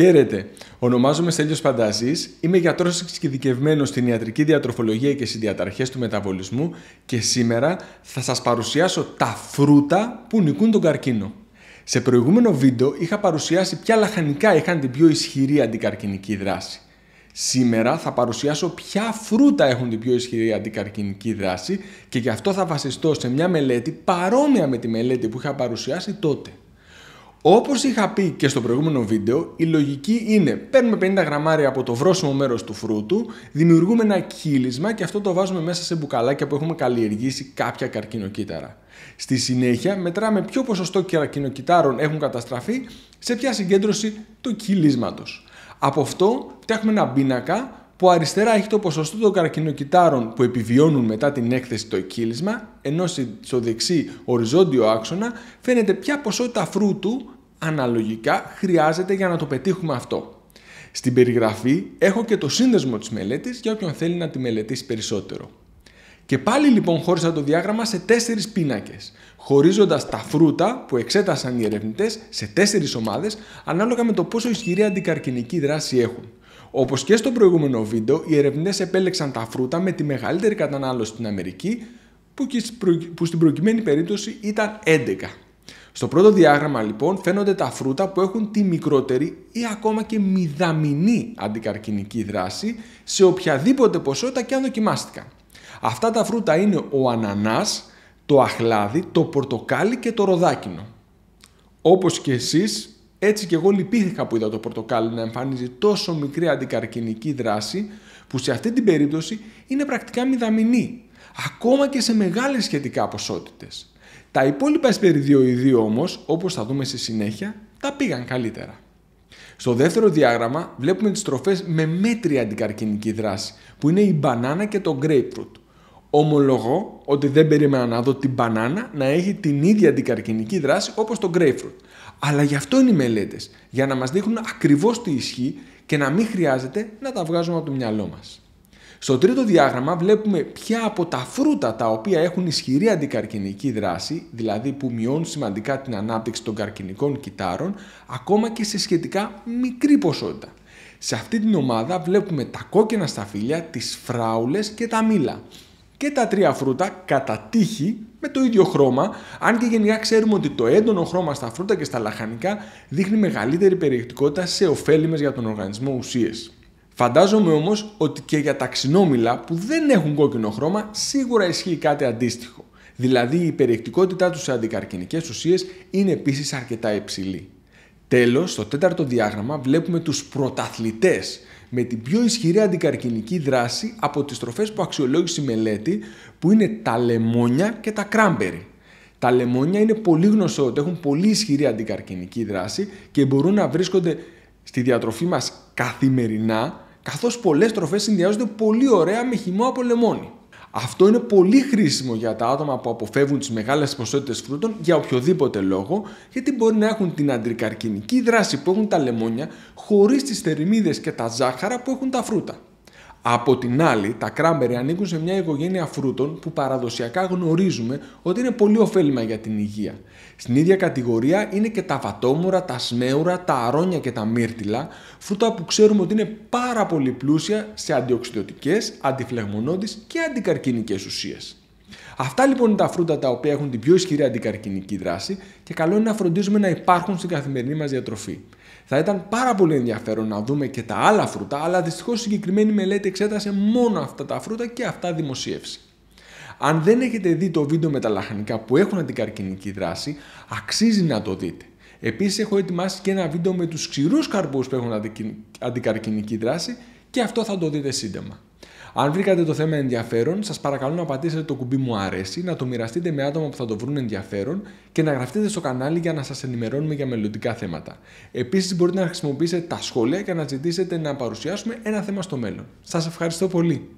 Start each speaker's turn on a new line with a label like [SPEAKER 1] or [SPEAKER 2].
[SPEAKER 1] Χαίρετε. Ονομάζομαι Στέλιος Πανταζή, είμαι γιατρός εξειδικευμένος στην ιατρική διατροφολογία και συνδιαταρχές του μεταβολισμού και σήμερα θα σας παρουσιάσω τα φρούτα που νικούν τον καρκίνο. Σε προηγούμενο βίντεο είχα παρουσιάσει ποια λαχανικά είχαν την πιο ισχυρή αντικαρκινική δράση. Σήμερα θα παρουσιάσω ποια φρούτα έχουν την πιο ισχυρή αντικαρκινική δράση και γι' αυτό θα βασιστώ σε μια μελέτη παρόμοια με τη μελέτη που είχα παρουσιάσει τότε. Όπως είχα πει και στο προηγούμενο βίντεο, η λογική είναι παίρνουμε 50 γραμμάρια από το βρόσιμο μέρος του φρούτου, δημιουργούμε ένα κύλισμα και αυτό το βάζουμε μέσα σε μπουκαλάκια που έχουμε καλλιεργήσει κάποια καρκινοκύτταρα. Στη συνέχεια, μετράμε ποιο ποσοστό καρκινοκυτάρων έχουν καταστραφεί σε ποια συγκέντρωση του κύλισματος. Από αυτό φτιάχνουμε ένα πίνακα που αριστερά έχει το ποσοστό των καρκινοκυτάρων που επιβιώνουν μετά την έκθεση το εκκύλισμα, ενώ στο δεξί οριζόντιο άξονα φαίνεται ποια ποσότητα φρούτου αναλογικά χρειάζεται για να το πετύχουμε αυτό. Στην περιγραφή έχω και το σύνδεσμο της μελέτης για όποιον θέλει να τη μελετήσει περισσότερο. Και πάλι λοιπόν χώρισα το διάγραμμα σε τέσσερις πίνακες, χωρίζοντας τα φρούτα που εξέτασαν οι ερευνητές σε τέσσερις ομάδες ανάλογα με το πόσο ισχυρή αντικαρκινική δράση έχουν. Όπως και στο προηγούμενο βίντεο, οι ερευνητές επέλεξαν τα φρούτα με τη μεγαλύτερη κατανάλωση στην Αμερική, που στην προκειμένη περίπτωση ήταν 11. Στο πρώτο διάγραμμα λοιπόν φαίνονται τα φρούτα που έχουν τη μικρότερη ή ακόμα και μηδαμινή αντικαρκινική δράση σε οποιαδήποτε ποσότητα και αν δοκιμάστηκαν. Αυτά τα φρούτα είναι ο ανανάς, το αχλάδι, το πορτοκάλι και το ροδάκινο. Όπως και εσείς έτσι και εγώ λυπήθηκα που είδα το πορτοκάλι να εμφανίζει τόσο μικρή αντικαρκινική δράση που σε αυτή την περίπτωση είναι πρακτικά μηδαμινή, ακόμα και σε μεγάλες σχετικά ποσότητες. Τα υπόλοιπα εσπεριδιοειδή όμως, όπως θα δούμε στη συνέχεια, τα πήγαν καλύτερα. Στο δεύτερο διάγραμμα βλέπουμε τις τροφές με μέτρια αντικαρκυνική δράση, που είναι η μπανάνα και το grapefruit. Ομολογώ ότι δεν περίμενα να δω την μπανάνα να έχει την ίδια αντικαρκυνική δράση όπως το grapefruit. Αλλά γι' αυτό είναι οι μελέτες, για να μας δείχνουν ακριβώς τι ισχύει και να μην χρειάζεται να τα βγάζουμε από το μυαλό μας. Στο τρίτο διάγραμμα βλέπουμε ποια από τα φρούτα τα οποία έχουν ισχυρή αντικαρκυνική δράση, δηλαδή που μειώνουν σημαντικά την ανάπτυξη των καρκινικών κυτάρων, ακόμα και σε σχετικά μικρή ποσότητα. Σε αυτή την ομάδα βλέπουμε τα κόκκινα σταφύλια, τις φράουλες και τα μήλα και τα τρία φρούτα κατά τύχη με το ίδιο χρώμα, αν και γενικά ξέρουμε ότι το έντονο χρώμα στα φρούτα και στα λαχανικά δείχνει μεγαλύτερη περιεκτικότητα σε ωφέλιμες για τον οργανισμό ουσίες. Φαντάζομαι όμως ότι και για τα ξινόμηλα που δεν έχουν κόκκινο χρώμα σίγουρα ισχύει κάτι αντίστοιχο. Δηλαδή η περιεκτικότητά τους σε αντικαρκινικές ουσίες είναι επίσης αρκετά υψηλή. Τέλος, στο τέταρτο διάγραμμα βλέπουμε τους πρωταθλητές με την πιο ισχυρή αντικαρκυνική δράση από τις τροφές που αξιολόγησε η μελέτη που είναι τα λεμόνια και τα κράμπερι. Τα λεμόνια είναι πολύ γνωστό ότι έχουν πολύ ισχυρή αντικαρκυνική δράση και μπορούν να βρίσκονται στη διατροφή μας καθημερινά καθώς πολλές τροφές συνδυάζονται πολύ ωραία με χυμό από λεμόνι. Αυτό είναι πολύ χρήσιμο για τα άτομα που αποφεύγουν τις μεγάλες ποσότητες φρούτων για οποιοδήποτε λόγο, γιατί μπορεί να έχουν την αντρικαρκινική δράση που έχουν τα λεμόνια χωρίς τις θερμίδες και τα ζάχαρα που έχουν τα φρούτα. Από την άλλη, τα κράμπερι ανήκουν σε μια οικογένεια φρούτων που παραδοσιακά γνωρίζουμε ότι είναι πολύ ωφέλιμα για την υγεία. Στην ίδια κατηγορία είναι και τα βατόμουρα, τα σμέουρα, τα αρόνια και τα μύρτιλα, φρούτα που ξέρουμε ότι είναι πάρα πολύ πλούσια σε αντιοξειδωτικές, αντιφλεγμονώδεις και αντικαρκίνικες ουσίες. Αυτά λοιπόν είναι τα φρούτα τα οποία έχουν την πιο ισχυρή αντικαρκινική δράση και καλό είναι να φροντίζουμε να υπάρχουν στην καθημερινή μας διατροφή. Θα ήταν πάρα πολύ ενδιαφέρον να δούμε και τα άλλα φρούτα, αλλά δυστυχώς η συγκεκριμένη μελέτη εξέτασε μόνο αυτά τα φρούτα και αυτά δημοσίευσε. Αν δεν έχετε δει το βίντεο με τα λαχανικά που έχουν αντικαρκυνική δράση, αξίζει να το δείτε. Επίσης, έχω ετοιμάσει και ένα βίντεο με τους ξηρούς καρπούς που έχουν αντικαρκυνική δράση και αυτό θα το δείτε σύντομα. Αν βρήκατε το θέμα ενδιαφέρον, σας παρακαλώ να πατήσετε το κουμπί μου αρέσει, να το μοιραστείτε με άτομα που θα το βρουν ενδιαφέρον και να γραφτείτε στο κανάλι για να σας ενημερώνουμε για μελλοντικά θέματα. Επίσης, μπορείτε να χρησιμοποιήσετε τα σχόλια και να ζητήσετε να παρουσιάσουμε ένα θέμα στο μέλλον. Σας ευχαριστώ πολύ.